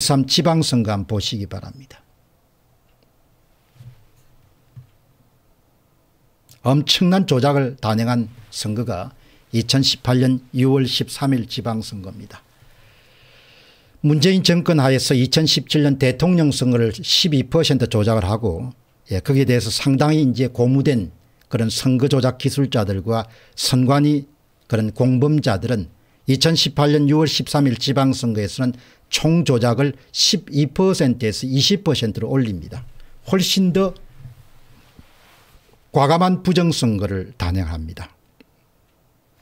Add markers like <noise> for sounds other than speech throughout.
3 지방선거 한번 보시기 바랍니다. 엄청난 조작을 단행한 선거가 2018년 6월 13일 지방선거입니다. 문재인 정권 하에서 2017년 대통령 선거를 12% 조작을 하고 예, 거기에 대해서 상당히 이제 고무된 그런 선거 조작 기술자들과 선관위 그런 공범자들은 2018년 6월 13일 지방선거에서는 총 조작을 12%에서 20%로 올립니다. 훨씬 더 과감한 부정선거를 단행합니다.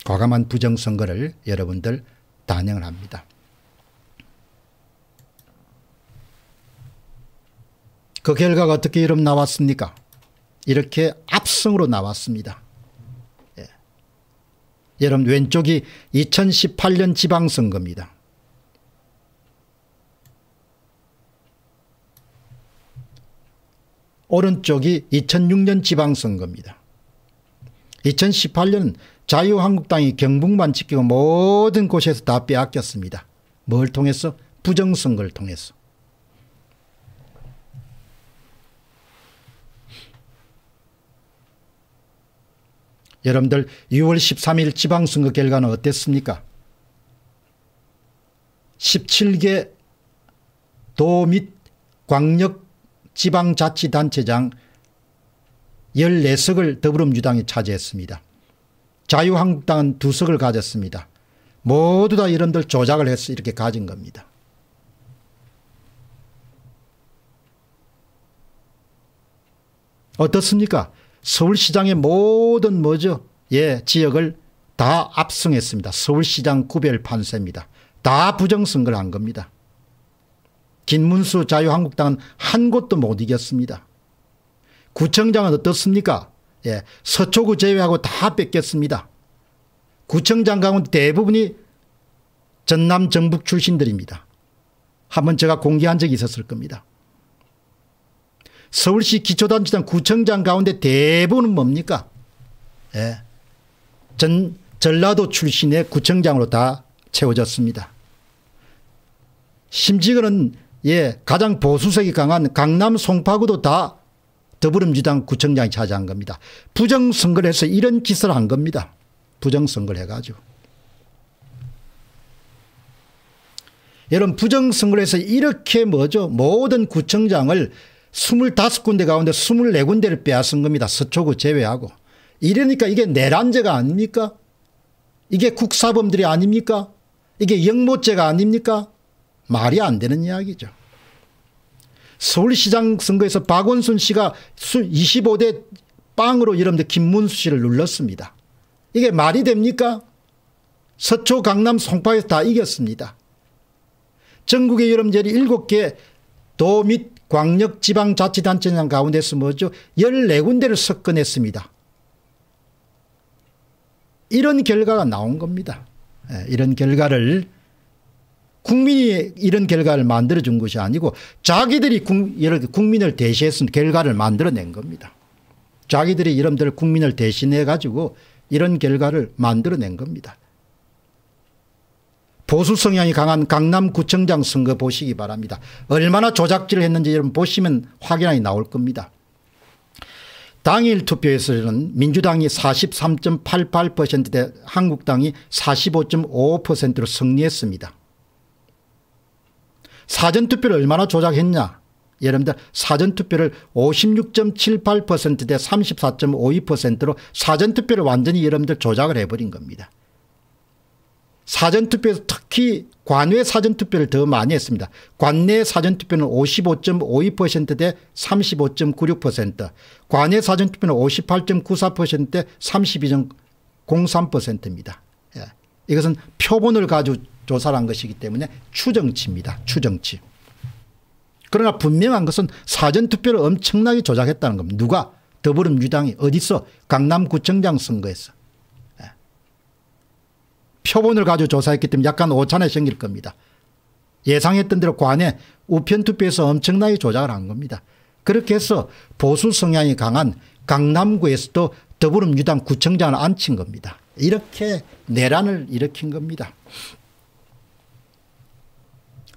과감한 부정선거를 여러분들 단행을 합니다. 그 결과가 어떻게 이름 나왔습니까? 이렇게 압승으로 나왔습니다. 예. 여러분 왼쪽이 2018년 지방선거입니다. 오른쪽이 2006년 지방선거입니다. 2018년 자유한국당이 경북만 지키고 모든 곳에서 다 빼앗겼습니다. 뭘 통해서? 부정선거를 통해서. 여러분들 6월 13일 지방선거 결과는 어땠습니까? 17개 도 및 광역 지방자치단체장 14석을 더불어민주당이 차지했습니다. 자유한국당은 2석을 가졌습니다. 모두 다 이런들 조작을 해서 이렇게 가진 겁니다. 어떻습니까? 서울시장의 모든 뭐죠? 예, 지역을 다 압승했습니다. 서울시장 구별판세입니다. 다 부정선거를 한 겁니다. 김문수 자유한국당은 한 곳도 못 이겼습니다. 구청장은 어떻습니까? 예, 서초구 제외하고 다 뺏겼습니다. 구청장 가운데 대부분이 전남 정북 출신들입니다. 한번 제가 공개한 적이 있었을 겁니다. 서울시 기초단체장 구청장 가운데 대부분은 뭡니까? 예, 전, 전라도 출신의 구청장으로 다 채워졌습니다. 심지어는 예, 가장 보수색이 강한 강남 송파구도 다 더불어민주당 구청장이 차지한 겁니다. 부정선거를 해서 이런 짓을 한 겁니다. 부정선거를 해가지고. 여러분 부정선거를 해서 이렇게 뭐죠 모든 구청장을 25군데 가운데 24군데를 빼앗은 겁니다. 서초구 제외하고. 이러니까 이게 내란제가 아닙니까? 이게 국사범들이 아닙니까? 이게 영모죄가 아닙니까? 말이 안 되는 이야기죠. 서울시장 선거에서 박원순 씨가 25대 빵으로 여러분들 김문수 씨를 눌렀습니다. 이게 말이 됩니까? 서초 강남 송파에서 다 이겼습니다. 전국의 여러분들이 7개 도 및 광역지방자치단체장 가운데서 뭐죠? 14군데를 석권했습니다. 이런 결과가 나온 겁니다. 예, 이런 결과를 국민이 이런 결과를 만들어준 것이 아니고 자기들이 국, 예를 들어 국민을 대신해서 결과를 만들어낸 겁니다. 자기들이 이름들 국민을 대신해 가지고 이런 결과를 만들어낸 겁니다. 보수 성향이 강한 강남구청장 선거 보시기 바랍니다. 얼마나 조작질을 했는지 여러분 보시면 확연하게 나올 겁니다. 당일 투표에서는 민주당이 43.88%대 한국당이 45.55%로 승리했습니다. 사전투표를 얼마나 조작했냐. 여러분들 사전투표를 56.78%대 34.52%로 사전투표를 완전히 여러분들 조작을 해버린 겁니다. 사전투표에서 특히 관외 사전투표를 더 많이 했습니다. 관내 사전투표는 55.52%대 35.96%, 관외 사전투표는 58.94%대 32.03%입니다. 이것은 표본을 가지고 조사를 한 것이기 때문에 추정치입니다. 추정치. 그러나 분명한 것은 사전투표를 엄청나게 조작했다는 겁니다. 누가? 더불어민주당이 어디서? 강남구청장 선거에서. 예. 표본을 가지고 조사했기 때문에 약간 오차는 생길 겁니다. 예상했던 대로 관에 우편투표에서 엄청나게 조작을 한 겁니다. 그렇게 해서 보수 성향이 강한 강남구에서도 더불어민주당 구청장을 앉힌 겁니다. 이렇게 내란을 일으킨 겁니다.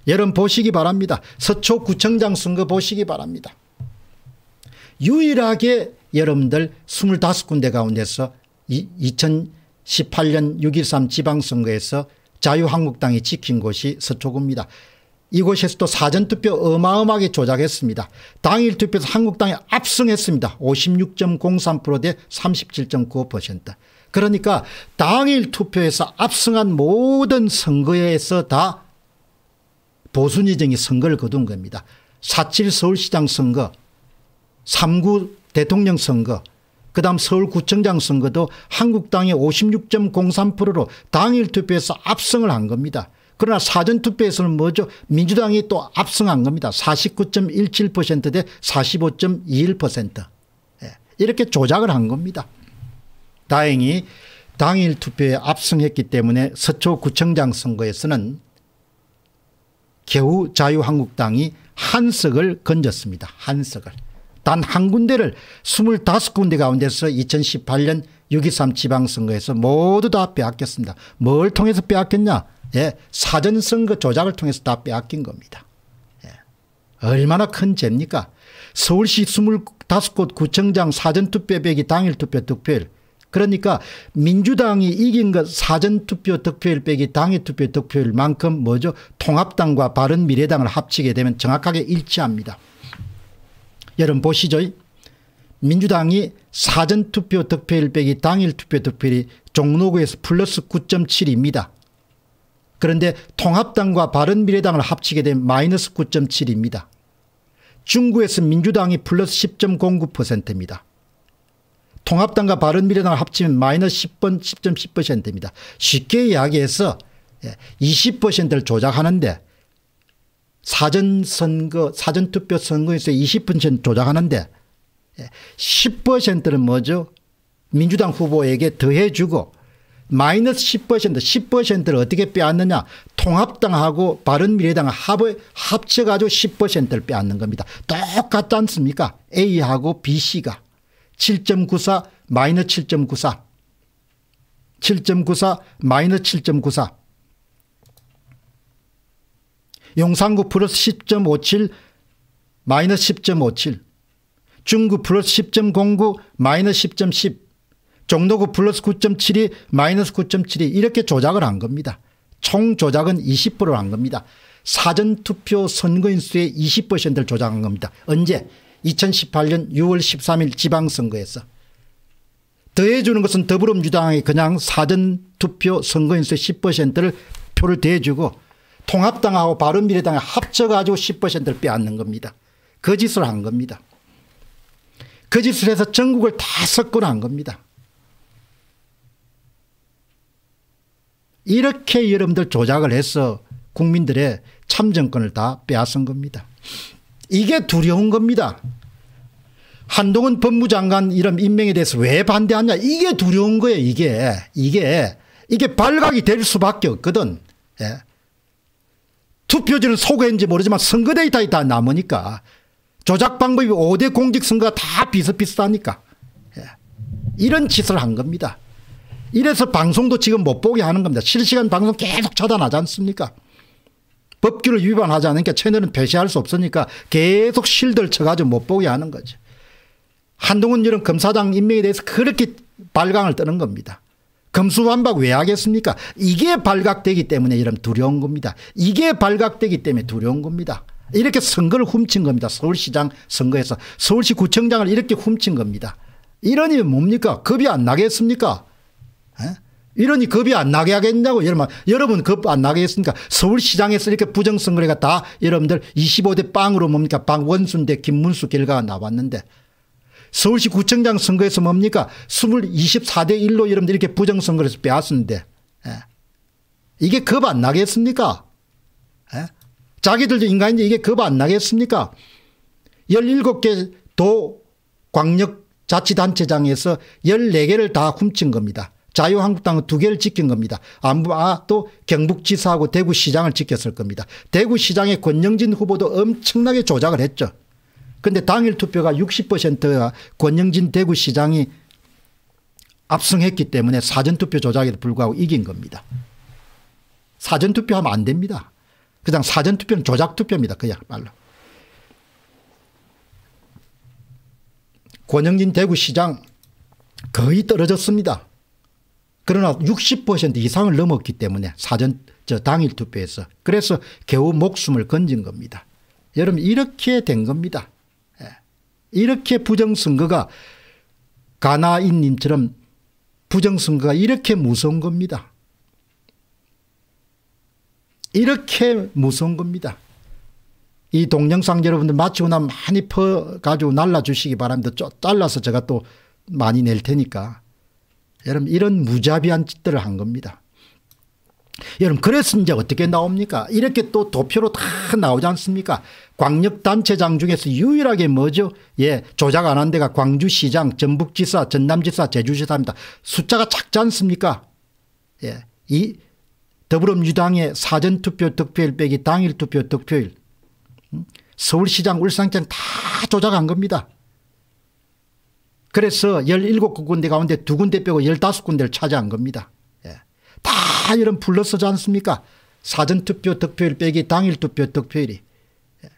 여러분 보시기 바랍니다. 서초구청장 선거 보시기 바랍니다. 유일하게 여러분들 25군데 가운데서 2018년 6.13 지방선거에서 자유한국당이 지킨 곳이 서초구입니다. 이곳에서도 사전투표 어마어마하게 조작했습니다. 당일 투표에서 한국당이 압승했습니다. 56.03%대 37.95%. 그러니까 당일 투표에서 압승한 모든 선거에서 다 보수니정이 선거를 거둔 겁니다. 4.7 서울시장 선거 3구 대통령 선거 그 다음 서울구청장 선거도 한국당이 56.03%로 당일 투표에서 압승을 한 겁니다. 그러나 사전투표에서는 뭐죠? 민주당이 또 압승한 겁니다. 49.17%대 45.21% 예, 이렇게 조작을 한 겁니다. 다행히 당일 투표에 압승했기 때문에 서초구청장 선거에서는 겨우 자유한국당이 한 석을 건졌습니다. 한 석을. 단 한 군데를 25군데 가운데서 2018년 6.23 지방선거에서 모두 다 빼앗겼습니다. 뭘 통해서 빼앗겼냐? 예, 사전선거 조작을 통해서 다 빼앗긴 겁니다. 예. 얼마나 큰 죄입니까? 서울시 25곳 구청장 사전투표백기 당일투표 득표율 그러니까 민주당이 이긴 것 사전투표 득표율 빼기 당의 투표 득표율만큼 뭐죠 통합당과 바른미래당을 합치게 되면 정확하게 일치합니다. 여러분 보시죠. 민주당이 사전투표 득표율 빼기 당일 투표 득표율이 종로구에서 플러스 9.7입니다. 그런데 통합당과 바른미래당을 합치게 되면 마이너스 9.7입니다. 중구에서 민주당이 플러스 10.09%입니다. 통합당과 바른미래당을 합치면 마이너스 10번 10.10%입니다. 쉽게 이야기해서 20%를 예, 조작하는데 사전선거 사전투표 선거에서 20% 조작하는데 10%는 예, 뭐죠? 민주당 후보에게 더해주고 마이너스 10% 10%를 어떻게 빼앗느냐 통합당하고 바른미래당을 합쳐가지고 10%를 빼앗는 겁니다. 똑같지 않습니까 A하고 b c 가7.94 마이너 7.94 7.94 마이너 7.94 용산구 플러스 10.57 마이너 10.57 중구 플러스 10.09 마이너 10.10 종로구 플러스 9.72 마이너스 9.72 이렇게 조작을 한 겁니다. 총 조작은 20%를 한 겁니다. 사전투표 선거인수의 20%를 조작한 겁니다. 언제? 2018년 6월 13일 지방선거에서 더해주는 것은 더불어민주당이 그냥 사전투표 선거인수 10%를 표를 대주고 통합당하고 바른미래당에 합쳐가지고 10%를 빼앗는 겁니다. 거짓을 그 한 겁니다. 거짓을 그 해서 전국을 다 섞어난 겁니다. 이렇게 여러분들 조작을 해서 국민들의 참정권을 다 빼앗은 겁니다. 이게 두려운 겁니다. 한동훈 법무장관 이름 임명에 대해서 왜 반대하냐 이게 두려운 거예요 이게 이게 이게 발각이 될 수밖에 없거든 예. 투표지는 소개인지 모르지만 선거 데이터에 다 남으니까 조작 방법이 5대 공직선거가 다 비슷비슷하니까 예. 이런 짓을 한 겁니다 이래서 방송도 지금 못 보게 하는 겁니다 실시간 방송 계속 차단하지 않습니까 법규를 위반하지 않으니까 채널은 배시할 수 없으니까 계속 실들 쳐가지고 못 보게 하는 거죠. 한동훈 이런 검사장 임명에 대해서 그렇게 발광을 뜨는 겁니다. 검수완박 왜 하겠습니까? 이게 발각되기 때문에 이런 두려운 겁니다. 이게 발각되기 때문에 두려운 겁니다. 이렇게 선거를 훔친 겁니다. 서울시장 선거에서 서울시 구청장을 이렇게 훔친 겁니다. 이러니 뭡니까? 겁이 안 나겠습니까? 에? 이러니 겁이 안 나게 하겠냐고 여러분 여러분 겁 안 나게 했으니까 서울시장에서 이렇게 부정선거가 다 여러분들 25대 빵으로 뭡니까 빵 원순대 김문수 결과가 나왔는데 서울시 구청장 선거에서 뭡니까 2 4대 1로 여러분들 이렇게 부정선거에서 빼앗는데 예. 이게 겁 안 나겠습니까 예? 자기들도 인간인데 이게 겁 안 나겠습니까 17개 도 광역자치단체장에서 14개를 다 훔친 겁니다 자유한국당은 두 개를 지킨 겁니다. 아, 또 경북지사하고 대구시장을 지켰을 겁니다. 대구시장의 권영진 후보도 엄청나게 조작을 했죠. 그런데 당일 투표가 60%가 권영진 대구시장이 압승했기 때문에 사전투표 조작에도 불구하고 이긴 겁니다. 사전투표하면 안 됩니다. 그냥 사전투표는 조작투표입니다. 그야말로. 권영진 대구시장 거의 떨어졌습니다. 그러나 60% 이상을 넘었기 때문에 사전 저 당일 투표에서 그래서 겨우 목숨을 건진 겁니다. 여러분 이렇게 된 겁니다. 예. 이렇게 부정선거가 가나인님처럼 부정선거가 이렇게 무서운 겁니다. 이렇게 무서운 겁니다. 이 동영상 여러분들 마치고 나면 많이 퍼가지고 날라주시기 바랍니다. 잘라서 제가 또 많이 낼 테니까. 여러분 이런 무자비한 짓들을 한 겁니다. 여러분 그래서 이제 어떻게 나옵니까? 이렇게 또 도표로 다 나오지 않습니까? 광역단체장 중에서 유일하게 뭐죠? 예, 조작 안 한 데가 광주시장, 전북지사, 전남지사, 제주지사입니다. 숫자가 작지 않습니까? 예, 이 더불어민주당의 사전투표 득표일 빼기 당일 투표 득표일 음, 서울시장 울산장 다 조작한 겁니다. 그래서 1 7 군데 가운데 두 군데 빼고 15군데를 차지한 겁니다. 예. 다 이런 불러서지 않습니까? 사전투표 득표일 빼기 당일투표 득표일이. 예.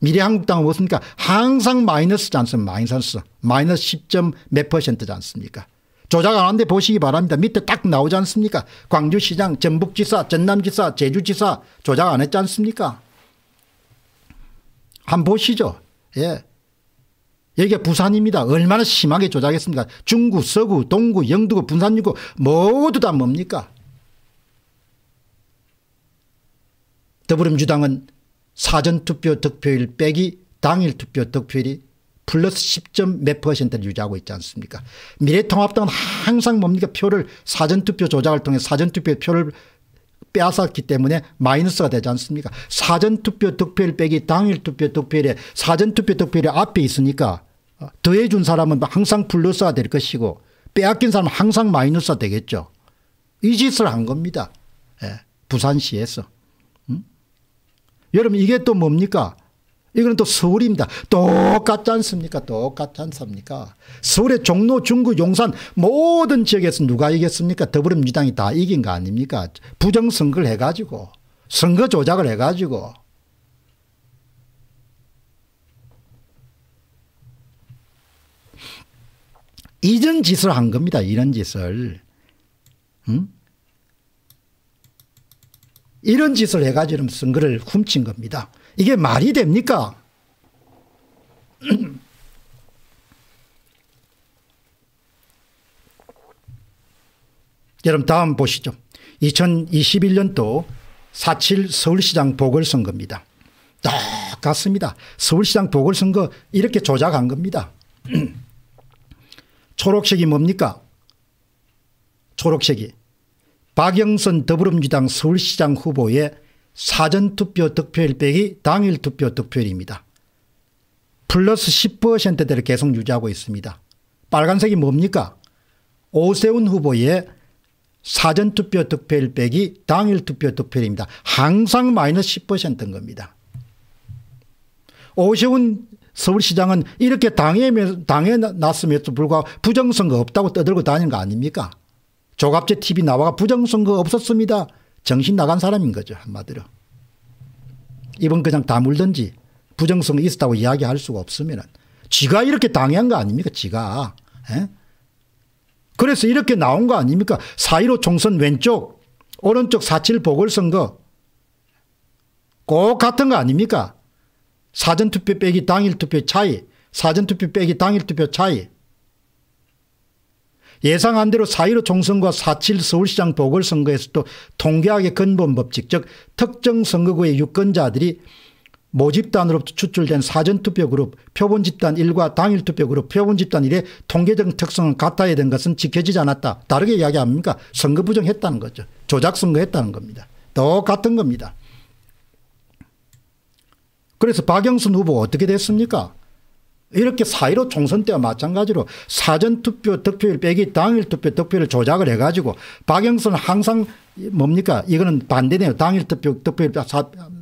미래한국당은 무엇입니까? 항상 마이너스지 않습니까? 마이너스. 마이너스 10점 몇 퍼센트지 않습니까? 조작 안 하는데 보시기 바랍니다. 밑에 딱 나오지 않습니까? 광주시장, 전북지사, 전남지사, 제주지사 조작 안 했지 않습니까? 한 번 보시죠. 예. 여기가 부산입니다. 얼마나 심하게 조작했습니까? 중구, 서구, 동구, 영두구, 분산유구 모두 다 뭡니까? 더불어민주당은 사전투표 득표율 빼기 당일 투표 득표율이 플러스 10점 몇 퍼센트를 유지하고 있지 않습니까? 미래통합당은 항상 뭡니까? 표를 사전투표 조작을 통해 사전투표 표를 빼앗았기 때문에 마이너스가 되지 않습니까? 사전투표 득표율 빼기 당일 투표 득표율에 사전투표 득표율이 앞에 있으니까 더해준 사람은 항상 플러스가 될 것이고 빼앗긴 사람은 항상 마이너스가 되겠죠. 이 짓을 한 겁니다. 예. 부산시에서. 음? 여러분 이게 또 뭡니까? 이거또 서울입니다. 똑같지 않습니까? 똑같지 않습니까? 서울의 종로, 중구, 용산 모든 지역에서 누가 이겼습니까? 더불어민주당이 다 이긴 거 아닙니까? 부정선거를 해가지고 선거 조작을 해가지고 이런 짓을 한 겁니다. 이런 짓을. 응? 이런 짓을 해가지고 선거를 훔친 겁니다. 이게 말이 됩니까? <clears throat> 여러분 다음 보시죠. 2021년도 4.7 서울시장 보궐선거입니다. 똑같습니다. 서울시장 보궐선거 이렇게 조작한 겁니다. <clears throat> 초록색이 뭡니까? 초록색이 박영선 더불어민주당 서울시장 후보의 사전투표 득표일 빼기 당일 투표 득표율입니다. 플러스 10%대를 계속 유지하고 있습니다. 빨간색이 뭡니까? 오세훈 후보의 사전투표 득표율 빼기 당일 투표 득표율입니다. 항상 마이너스 10%인 겁니다. 오세훈 서울시장은 이렇게 당해, 당해났음에도 불구하고 부정선거 없다고 떠들고 다니는 거 아닙니까? 조갑제 TV 나와가 부정선거 없었습니다. 정신 나간 사람인 거죠. 한마디로. 이번 그냥 다 물든지 부정성이 있었다고 이야기할 수가 없으면 지가 이렇게 당한 해거 아닙니까? 지가. 에? 예? 그래서 이렇게 나온 거 아닙니까? 4.15 총선 왼쪽, 오른쪽 4.7 보궐선거 꼭 같은 거 아닙니까? 사전투표 빼기 당일투표 차이 사전투표 빼기 당일투표 차이 예상한대로 4.15 총선과 4.7 서울시장 보궐선거에서도 통계학의 근본 법칙 즉 특정 선거구의 유권자들이 모집단으로부터 추출된 사전투표그룹 표본집단 1과 당일투표그룹 표본집단 1의 통계적 특성은 같아야 된 것은 지켜지지 않았다. 다르게 이야기합니까? 선거 부정했다는 거죠. 조작선거했다는 겁니다. 똑같은 겁니다. 그래서 박영순 후보 어떻게 됐습니까? 이렇게 사1로 총선 때와 마찬가지로 사전투표 득표율 빼기 당일 투표 득표율 조작을 해가지고 박영선 항상 뭡니까 이거는 반대네요. 당일 투표 득표율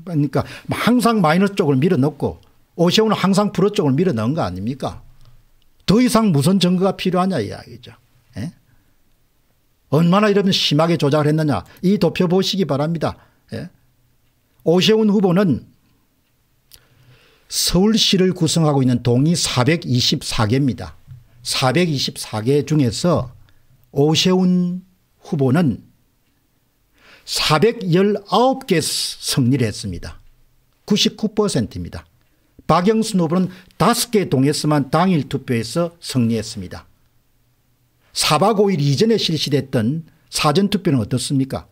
그러니까 항상 마이너스 쪽을 밀어넣고 오세훈은 항상 불어 쪽을 밀어넣은 거 아닙니까? 더 이상 무슨 증거가 필요하냐 이야기죠. 에? 예? 얼마나 이러면 심하게 조작을 했느냐 이 도표 보시기 바랍니다. 에? 예? 오세훈 후보는 서울시를 구성하고 있는 동이 424개입니다. 424개 중에서 오세훈 후보는 419개 승리를 했습니다. 99%입니다. 박영순 후보는 5개 동에서만 당일 투표에서 승리했습니다. 4박 5일 이전에 실시됐던 사전투표는 어떻습니까?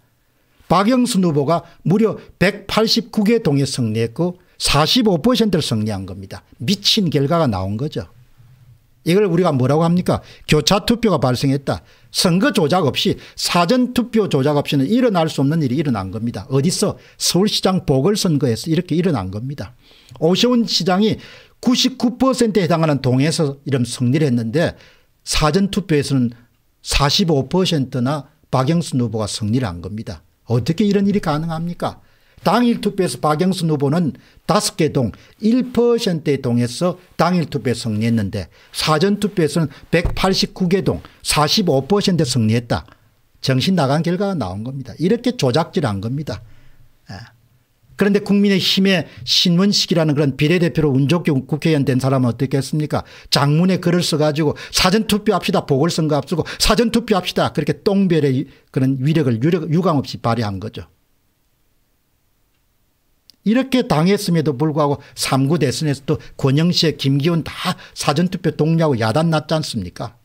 박영순 후보가 무려 189개 동에 승리했고 45%를 승리한 겁니다. 미친 결과가 나온 거죠. 이걸 우리가 뭐라고 합니까? 교차 투표가 발생했다. 선거 조작 없이 사전 투표 조작 없이는 일어날 수 없는 일이 일어난 겁니다. 어디서 서울시장 보궐선거에서 이렇게 일어난 겁니다. 오세훈 시장이 99%에 해당하는 동에서 이름 승리를 했는데 사전 투표에서는 45%나 박영순 후보가 승리를 한 겁니다. 어떻게 이런 일이 가능합니까? 당일 투표에서 박영선 후보는 5개 동, 1에동해서 당일 투표에 승리했는데 사전 투표에서는 189개 동, 45%에 승리했다. 정신 나간 결과가 나온 겁니다. 이렇게 조작질한 겁니다. 예. 그런데 국민의힘의 신문식이라는 그런 비례대표로 운 좋게 국회의원 된 사람은 어떻겠습니까 장문에 글을 써가지고 사전투표합시다 보궐선거 앞두고 사전투표합시다 그렇게 똥별의 그런 위력을 유력, 유감 없이 발휘한 거죠. 이렇게 당했음에도 불구하고 3구 대선에서도 권영세, 김기훈 다 사전투표 동료하고 야단 났지 않습니까?